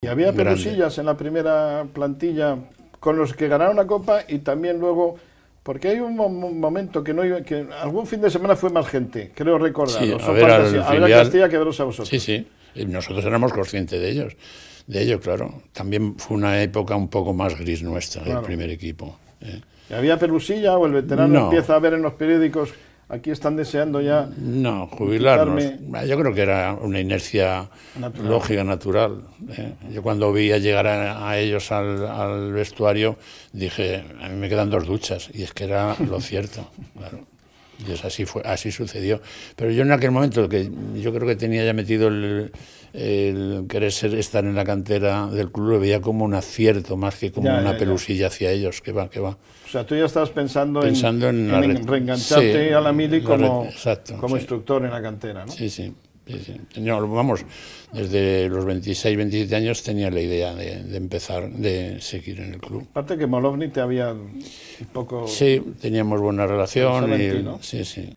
Y había pelusillas en la primera plantilla con los que ganaron la Copa y también luego... Porque hay un momento que no iba, que algún fin de semana fue más gente, creo recordar. Sí, a, ver, a Castilla que a vosotros. Sí, sí, nosotros éramos conscientes de ellos, de ello, claro. También fue una época un poco más gris nuestra, el primer equipo. ¿eh? ¿Y había pelusilla o el veterano empieza a ver en los periódicos aquí están deseando ya. No, jubilarnos. Yo creo que era una inercia lógica, natural. ¿eh? Yo cuando vi llegar a, ellos al, vestuario dije, a mí me quedan dos duchas, y es que era lo cierto, Y es así, fue, así sucedió. Pero yo en aquel momento, que yo creo que tenía ya metido el, el querer ser, estar en la cantera del club lo veía como un acierto más que como una pelusilla hacia ellos, que va, que va. O sea, tú ya estabas pensando, pensando en, en reengancharte a la mili como, como instructor en la cantera, ¿no? Sí, sí. vamos, desde los 26, 27 años tenía la idea de, empezar, de seguir en el club. Aparte que Molovni te había poco... Sí, teníamos buena relación. Sí, sí.